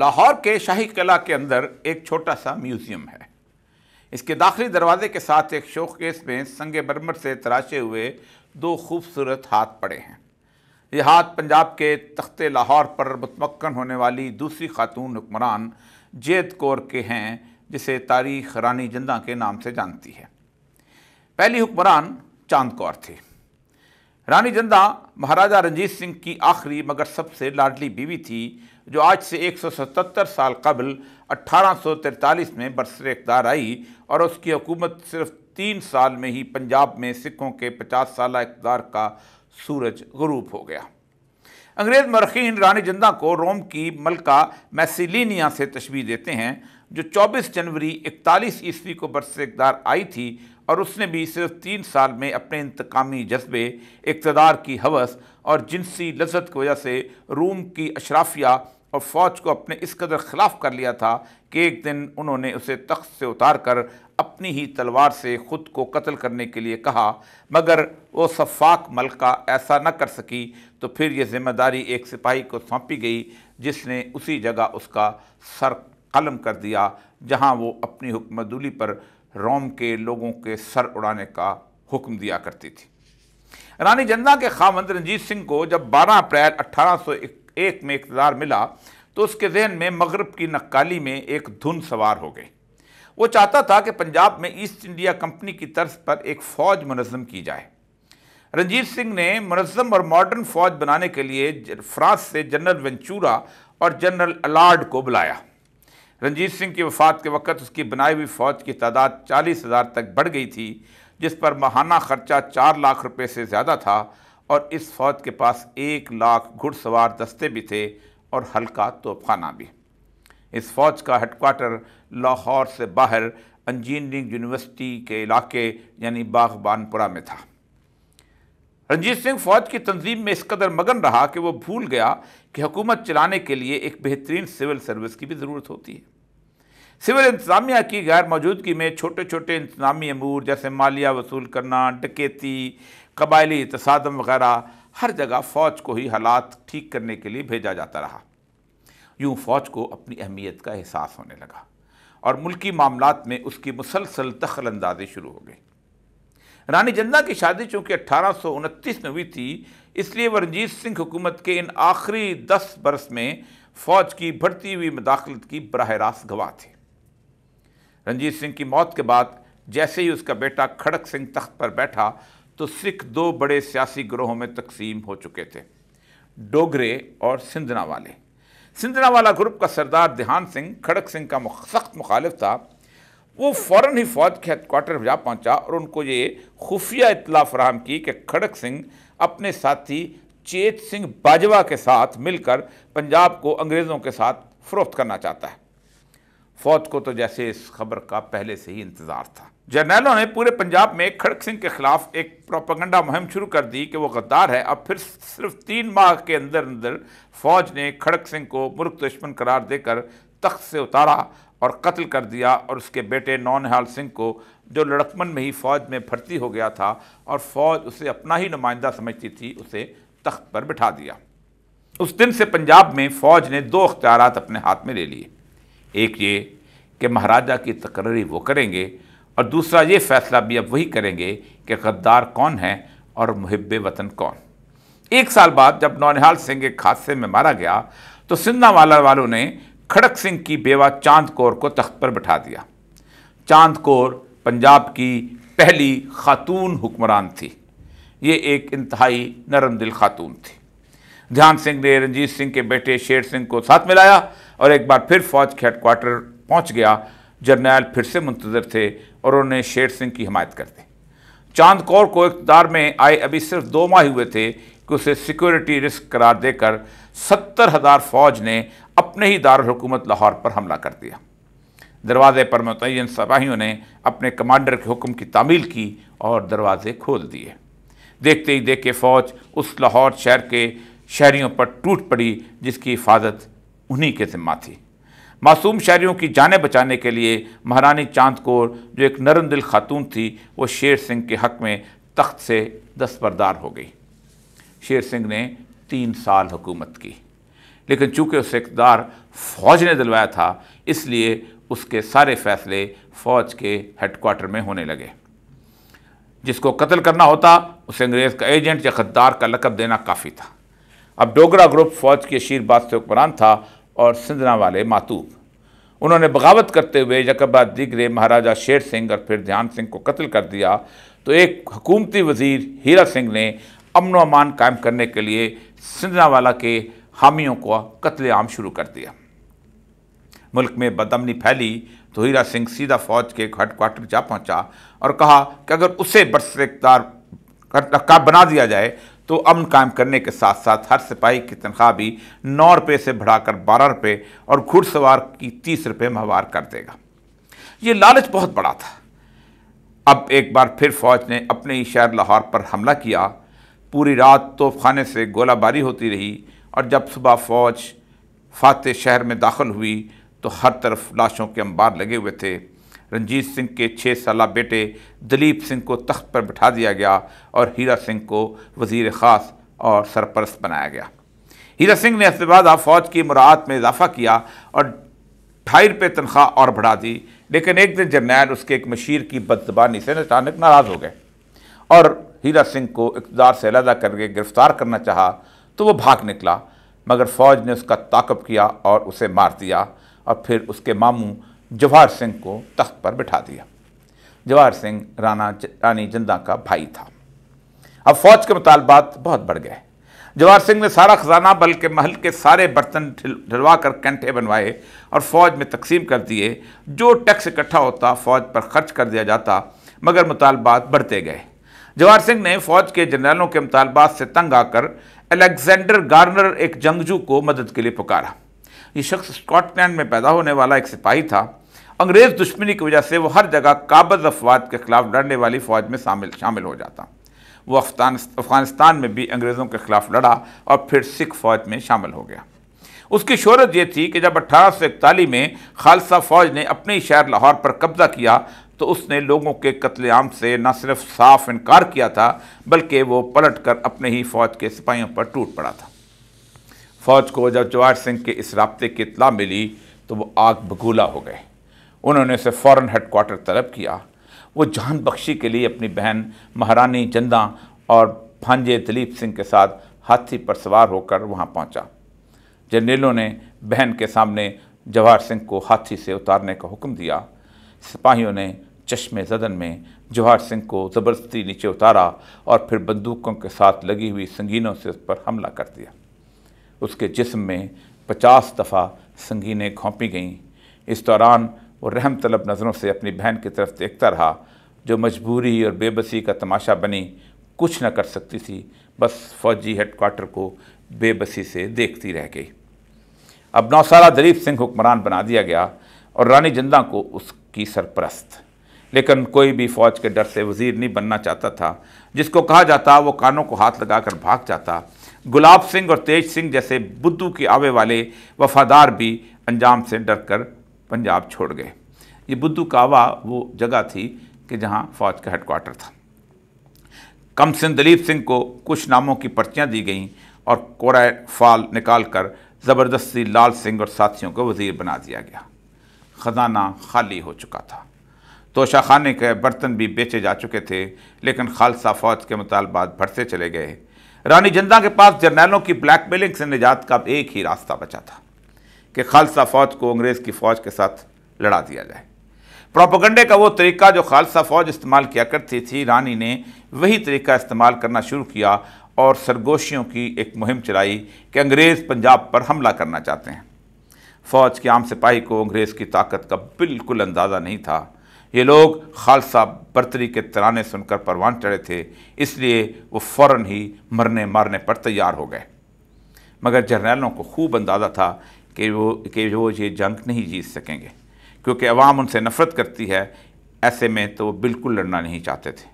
लाहौर के शाही किला के अंदर एक छोटा सा म्यूज़ियम है इसके दाखिली दरवाजे के साथ एक केस में संग बरमर से तराशे हुए दो खूबसूरत हाथ पड़े हैं ये हाथ पंजाब के तख्ते लाहौर पर मतमक्न होने वाली दूसरी खातून हुक्मरान जैद कौर के हैं जिसे तारीख रानी जिंदा के नाम से जानती है पहली हुक्मरान चांद कौर थी रानी जंदा महाराजा रंजीत सिंह की आखिरी मगर सबसे लाडली बीवी थी जो आज से 177 साल कबल अट्ठारह में बरसर इकदार आई और उसकी हुकूमत सिर्फ तीन साल में ही पंजाब में सिखों के 50 साल इकदार का सूरज गरूब हो गया अंग्रेज़ मरखीन रानी जिंदा को रोम की मलका मैसिलिनिया से तशबी देते हैं जो 24 जनवरी 41 ईस्वी को बरस इकदार आई थी और उसने भी सिर्फ तीन साल में अपने इंतकामी जज्बे इकतदार की हवस और जिनसी लजत की वजह से रूम की अशराफिया और फ़ौज को अपने इस कदर ख़िलाफ़ कर लिया था कि एक दिन उन्होंने उसे तख्त से उतार कर अपनी ही तलवार से ख़ुद को कत्ल करने के लिए कहा मगर वो सफाक मलका ऐसा न कर सकी तो फिर ये ज़िम्मेदारी एक सिपाही को सौंपी गई जिसने उसी जगह उसका सर कलम कर दिया जहाँ वो अपनी हुक्मदूली पर रोम के लोगों के सर उड़ाने का हुक्म दिया करती थी रानी जन्ना के खामंद रंजीत सिंह को जब 12 अप्रैल 1801 में इकतदार मिला तो उसके जहन में मगरब की नक्काली में एक धुन सवार हो गई वो चाहता था कि पंजाब में ईस्ट इंडिया कंपनी की तर्ज पर एक फ़ौज मनज़म की जाए रंजीत सिंह ने मनज़म और मॉडर्न फ़ौज बनाने के लिए फ्रांस से जनरल वेंचूरा और जनरल अलार्ड को बुलाया रंजीत सिंह की वफात के वक़्त उसकी बनाई हुई फ़ौज की तादाद चालीस हज़ार तक बढ़ गई थी जिस पर माहाना खर्चा चार लाख रुपए से ज़्यादा था और इस फौज के पास एक लाख घुड़सवार दस्ते भी थे और हल्का तोपखाना भी इस फौज का हेडकोार्टर लाहौर से बाहर इंजीनियरिंग यूनिवर्सिटी के इलाके यानी बागबानपुरा में था रंजीत सिंह फौज की तंजीम में इस कदर मगन रहा कि वो भूल गया कि हुकूमत चलाने के लिए एक बेहतरीन सिविल सर्विस की भी ज़रूरत होती है सिविल इंतजामिया की गैर मौजूदगी में छोटे छोटे इंतजामी अमूर जैसे मालिया वसूल करना डकेती कबायली तसादम वगैरह हर जगह फ़ौज को ही हालात ठीक करने के लिए भेजा जाता रहा यूँ फ़ौज को अपनी अहमियत का एहसास होने लगा और मुल्की मामला में उसकी मुसलसल दखल अंदाजी शुरू हो गई रानी जन्ना की शादी चूँकि अट्ठारह सौ उनतीस में हुई थी इसलिए वो सिंह हुकूमत के इन आखिरी दस बरस में फ़ौज की बढ़ती हुई मदाखलत की बरह रास्त गवाह थी रंजीत सिंह की मौत के बाद जैसे ही उसका बेटा खड़क सिंह तख्त पर बैठा तो सिख दो बड़े सियासी ग्रोहों में तकसीम हो चुके थे डोगरे और सिंधना वाले सिंधना वाला ग्रुप का सरदार ध्यान सिंह खड़क सिंह का सख्त मुखालिफ था वो फ़ौर ही फ़ौज के हेडकोार्टर जा पहुँचा और उनको ये खुफिया इतला फ्राहम की कि खड़क सिंह अपने साथी चेत सिंह बाजवा के साथ मिलकर पंजाब को अंग्रेज़ों के साथ फ़रोख्त करना चाहता है फौज को तो जैसे इस खबर का पहले से ही इंतजार था जर्नैलों ने पूरे पंजाब में खड़क सिंह के खिलाफ एक प्रोपगंडा मुहिम शुरू कर दी कि वो गद्दार है अब फिर सिर्फ तीन माह के अंदर अंदर फौज ने खड़क सिंह को मुल्क दुश्मन करार देकर तख्त से उतारा और कत्ल कर दिया और उसके बेटे नौनिहाल सिंह को जो लड़कमन में ही फौज में भर्ती हो गया था और फौज उसे अपना ही नुमाइंदा समझती थी उसे तख्त पर बिठा दिया उस दिन से पंजाब में फौज ने दो अख्तियार अपने हाथ में ले लिए एक ये कि महाराजा की तकर्री वो करेंगे और दूसरा ये फैसला भी अब वही करेंगे कि गद्दार कौन है और मुहब वतन कौन एक साल बाद जब नौनिहाल सिंह एक हादसे में मारा गया तो सिन्नावाला वालों ने खड़क सिंह की बेवा चांद कौर को तख्त पर बैठा दिया चांद कौर पंजाब की पहली खातून हुक्मरान थी ये एक इंतहाई नरम दिल खातून थी ध्यान सिंह ने रंजीत सिंह के बेटे शेर सिंह को साथ मिलाया और एक बार फिर फौज के हेडक्वार्टर पहुंच गया जर्नैल फिर से मुंतजर थे और उन्होंने शेर सिंह की हमायत कर दी चांद कौर को इकतदार में आए अभी सिर्फ दो माह हुए थे कि उसे सिक्योरिटी रिस्क करार देकर सत्तर हज़ार फौज ने अपने ही दारकूमत लाहौर पर हमला कर दिया दरवाज़े पर मुतन सपाहियों ने अपने कमांडर के हुक्म की तामील की और दरवाज़े खोल दिए देखते ही देख के फ़ौज उस लाहौर शहर के शहरीों पर टूट पड़ी जिसकी हिफाजत उन्हीं के ज़िम्मा थी मासूम शहरीों की जानें बचाने के लिए महारानी चांद कौर जो एक नरम दिल खातून थी वो शेर सिंह के हक़ में तख्त से दस्तबरदार हो गई शेर सिंह ने तीन साल हुकूमत की लेकिन चूँकि उसे इकदार फ़ौज ने दिलवाया था इसलिए उसके सारे फ़ैसले फ़ौज के हेडकोार्टर में होने लगे जिसको कत्ल करना होता उसे अंग्रेज़ का एजेंट या गद्दार का लकब देना काफ़ी था अब डोगरा ग्रुप फौज के शीरबाद से हुक्मरान था और सिंधना वाले मातूब उन्होंने बगावत करते हुए यकबा दिगरे महाराजा शेर सिंह और फिर ध्यान सिंह को कत्ल कर दिया तो एक हकूमती वजीर हीरा सिंह ने अमन अमान कायम करने के लिए सिंधनावाला के हामियों को कत्लेआम शुरू कर दिया मुल्क में बदमनी फैली तो हीरा सिंह सीधा फौज के हेडक्वार्टर जा पहुंचा और कहा कि अगर उसे बरसार बना दिया जाए तो अमन कायम करने के साथ साथ हर सिपाही की तनख्वाह भी नौ रुपये से बढ़ाकर बारह रुपये और घुड़सवार की तीस रुपये महवार कर देगा ये लालच बहुत बड़ा था अब एक बार फिर फौज ने अपने ही शहर लाहौर पर हमला किया पूरी रात तोपखाने से गोलाबारी होती रही और जब सुबह फौज फातह शहर में दाखिल हुई तो हर तरफ लाशों के अंबार लगे हुए थे रंजीत सिंह के छः साल बेटे दिलीप सिंह को तख्त पर बिठा दिया गया और हीरा सिंह को वजीर ख़ास और सरपरस्त बनाया गया हीरा सिंह ने इसके फ़ौज की मुराद में इजाफा किया और ढाई रुपये तनख्वाह और बढ़ा दी लेकिन एक दिन जरनैल उसके एक मशीर की बदजबानी से अचानक नाराज़ हो गए और हीरा सिंह को इकतदार से अलहदा करके गिरफ़्तार करना चाहा तो वो भाग निकला मगर फ़ौज ने उसका ताकब किया और उसे मार दिया और फिर उसके मामू जवाहर सिंह को तख्त पर बिठा दिया जवाहर सिंह राना रानी जिंदा का भाई था अब फौज के मुतालबात बहुत बढ़ गए जवाहर सिंह ने सारा खजाना बल के महल के सारे बर्तन ढलवा कर कंठे बनवाए और फौज में तकसीम कर दिए जो टैक्स इकट्ठा होता फौज पर खर्च कर दिया जाता मगर मुतालबात बढ़ते गए जवाहर सिंह ने फौज के जनरलों के मुतालबात से तंग आकर अलेक्जेंडर गार्नर एक जंगजू को मदद के लिए पुकारा ये शख्स स्कॉटलैंड में पैदा होने वाला एक सिपाही था अंग्रेज़ दुश्मनी की वजह से वो हर जगह काबज़ अफवाद के ख़िलाफ़ लड़ने वाली फ़ौज में शामिल शामिल हो जाता वो अफ़गानिस्तान में भी अंग्रेज़ों के ख़िलाफ़ लड़ा और फिर सिख फ़ौज में शामिल हो गया उसकी शहरत ये थी कि जब अट्ठारह में खालसा फ़ौज ने अपने शहर लाहौर पर कब्ज़ा किया तो उसने लोगों के कत्लेआम से न सिर्फ साफ इनकार किया था बल्कि वो पलट कर अपने ही फ़ौज के सिपाहियों पर टूट पड़ा था फ़ौज को जब जवाहर सिंह के इस रबते की इतला मिली तो वो आग बगूला हो गए उन्होंने उसे फ़ौरन हेडकोार्टर तलब किया वो जान बख्शी के लिए अपनी बहन महारानी चंदा और भांजे दिलीप सिंह के साथ हाथी पर सवार होकर वहाँ पहुँचा जनरलों ने बहन के सामने जवाहर सिंह को हाथी से उतारने का हुक्म दिया सिपाहियों ने चश्मे जदन में जवाहर सिंह को ज़बरदस्ती नीचे उतारा और फिर बंदूकों के साथ लगी हुई संगीनों से उस पर हमला कर दिया उसके जिस्म में पचास दफ़ा संगीनें घोंपी गईं इस दौरान और रहम तलब नज़रों से अपनी बहन की तरफ देखता रहा जो मजबूरी और बेबसी का तमाशा बनी कुछ न कर सकती थी बस फौजी हेडकोार्टर को बेबसी से देखती रह गई अब नौसारा दलीप सिंह हुक्मरान बना दिया गया और रानी जिंदा को उसकी सरपरस्त लेकिन कोई भी फौज के डर से वजीर नहीं बनना चाहता था जिसको कहा जाता वो कानों को हाथ लगाकर भाग जाता गुलाब सिंह और तेज सिंह जैसे बुद्धू के आवे वाले वफादार भी अंजाम से डर कर पंजाब छोड़ गए ये बुद्धू कावा वो जगह थी कि जहाँ फौज का हेडक्वार्टर था कम सिंह दिलीप सिंह को कुछ नामों की पर्चियाँ दी गईं और कोरा फाल निकाल कर ज़बरदस्ती लाल सिंह और साथियों को वज़ीर बना दिया गया ख़जाना खाली हो चुका था तोशाखाने के बर्तन भी बेचे जा चुके थे लेकिन खालसा फौज के मुतालबात बढ़ते चले गए रानी जिंदा के पास जर्नैलों की ब्लैकमेलिंग से निजात का एक ही रास्ता बचा था कि खालसा फ़ौज को अंग्रेज़ की फ़ौज के साथ लड़ा दिया जाए प्रोपोगंडे का वो तरीका जो खालसा फ़ौज इस्तेमाल किया करती थी रानी ने वही तरीका इस्तेमाल करना शुरू किया और सरगोशियों की एक मुहिम चलाई कि अंग्रेज़ पंजाब पर हमला करना चाहते हैं फ़ौज के आम सिपाही को अंग्रेज़ की ताकत का बिल्कुल अंदाज़ा नहीं था ये लोग खालसा बर्तरी के तराने सुनकर परवान चढ़े थे इसलिए वो फ़ौर ही मरने मारने पर तैयार हो गए मगर जर्नैलों को खूब अंदाज़ा था कि वो कि वो ये जंग नहीं जीत सकेंगे क्योंकि अवाम उनसे नफ़रत करती है ऐसे में तो वो बिल्कुल लड़ना नहीं चाहते थे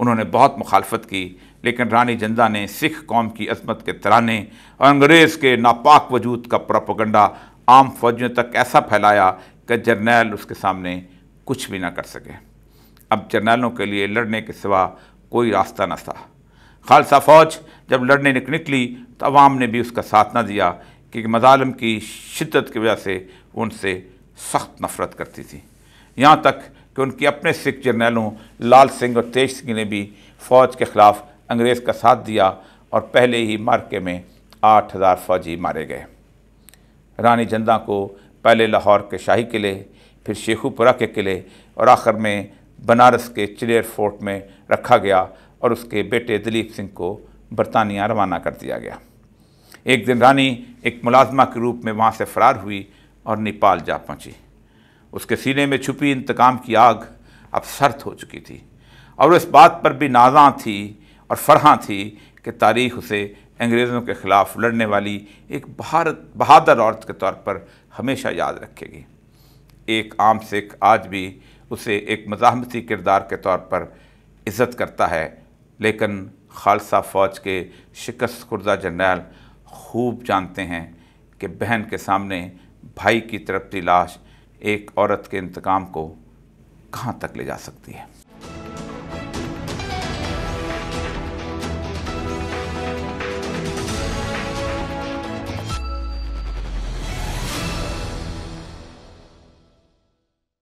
उन्होंने बहुत मुखालफत की लेकिन रानी जंदा ने सिख कौम की अजमत के तराने और अंग्रेज़ के नापाक वजूद का प्रोपोगंडा आम फौजियों तक ऐसा फैलाया कि जर्नैल उसके सामने कुछ भी ना कर सके अब जर्नैलों के लिए लड़ने के सिवा कोई रास्ता न था खालसा फ़ौज जब लड़ने निकली तो अवाम ने भी उसका साथ ना दिया कि मजालम की शिद्दत की वजह से उनसे सख्त नफरत करती थी यहाँ तक कि उनके अपने सिख जर्नैलों लाल सिंह और तेज सिंह ने भी फ़ौज के ख़िलाफ़ अंग्रेज़ का साथ दिया और पहले ही मार्के में आठ हज़ार फौजी मारे गए रानी जंदा को पहले लाहौर के शाही किले फिर शेखुपुरा के किले और आखिर में बनारस के चिलेर फोर्ट में रखा गया और उसके बेटे दिलीप सिंह को बरतानिया रवाना कर दिया गया एक दिन रानी एक मुलाजमा के रूप में वहाँ से फरार हुई और नेपाल जा पहुँची उसके सीने में छुपी इंतकाम की आग अब सर्द हो चुकी थी और इस बात पर भी नाजा थी और फरहाँ थी कि तारीख उसे अंग्रेज़ों के ख़िलाफ़ लड़ने वाली एक भारत बहादुर औरत के तौर पर हमेशा याद रखेगी एक आम सिख आज भी उसे एक मजाती किरदार के तौर पर इज़्ज़त करता है लेकिन खालसा फ़ौज के शिकस्त खुर्दा जनरल खूब जानते हैं कि बहन के सामने भाई की तरफ लाश एक औरत के इंतकाम को कहाँ तक ले जा सकती है